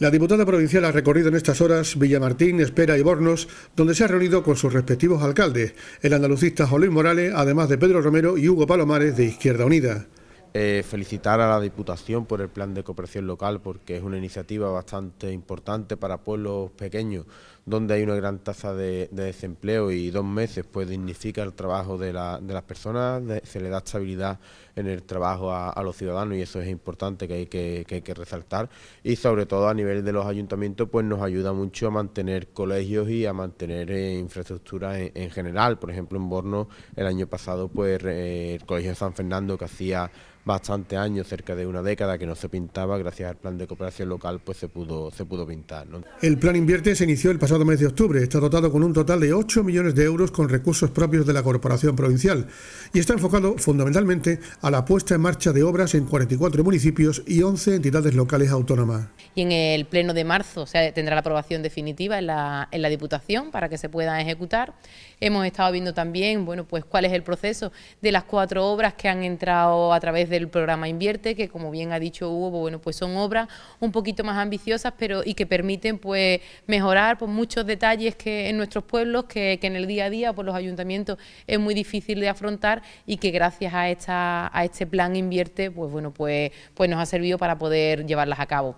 La diputada provincial ha recorrido en estas horas Villamartín, Espera y Bornos, donde se ha reunido con sus respectivos alcaldes, el andalucista Jolín Morales, además de Pedro Romero y Hugo Palomares de Izquierda Unida. Eh, felicitar a la Diputación por el plan de cooperación local porque es una iniciativa bastante importante para pueblos pequeños donde hay una gran tasa de, desempleo y dos meses pues dignifica el trabajo de, las personas, se le da estabilidad en el trabajo a, los ciudadanos y eso es importante que hay que, resaltar y sobre todo a nivel de los ayuntamientos pues nos ayuda mucho a mantener colegios y a mantener infraestructuras en, general, por ejemplo en Borno el año pasado pues el Colegio de San Fernando que hacía ...bastante años, cerca de una década, que no se pintaba, gracias al plan de cooperación local pues se pudo, se pudo pintar. ¿no? El plan Invierte se inició el pasado mes de octubre, está dotado con un total de 8 millones de euros con recursos propios de la Corporación Provincial y está enfocado fundamentalmente a la puesta en marcha de obras en 44 municipios y 11 entidades locales autónomas. Y en el pleno de marzo o se tendrá la aprobación definitiva en la, en la Diputación para que se puedan ejecutar. Hemos estado viendo también bueno, pues, cuál es el proceso de las cuatro obras que han entrado a través de el programa Invierte, que como bien ha dicho Hugo, pues bueno, pues son obras un poquito más ambiciosas pero y que permiten pues mejorar pues, muchos detalles que en nuestros pueblos que, en el día a día por pues, los ayuntamientos es muy difícil de afrontar y que gracias a, esta, a este plan Invierte pues bueno pues, pues nos ha servido para poder llevarlas a cabo.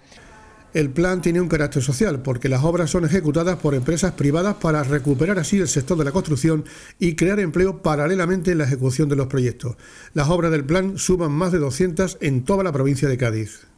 El plan tiene un carácter social porque las obras son ejecutadas por empresas privadas para recuperar así el sector de la construcción y crear empleo paralelamente en la ejecución de los proyectos. Las obras del plan suman más de 200 en toda la provincia de Cádiz.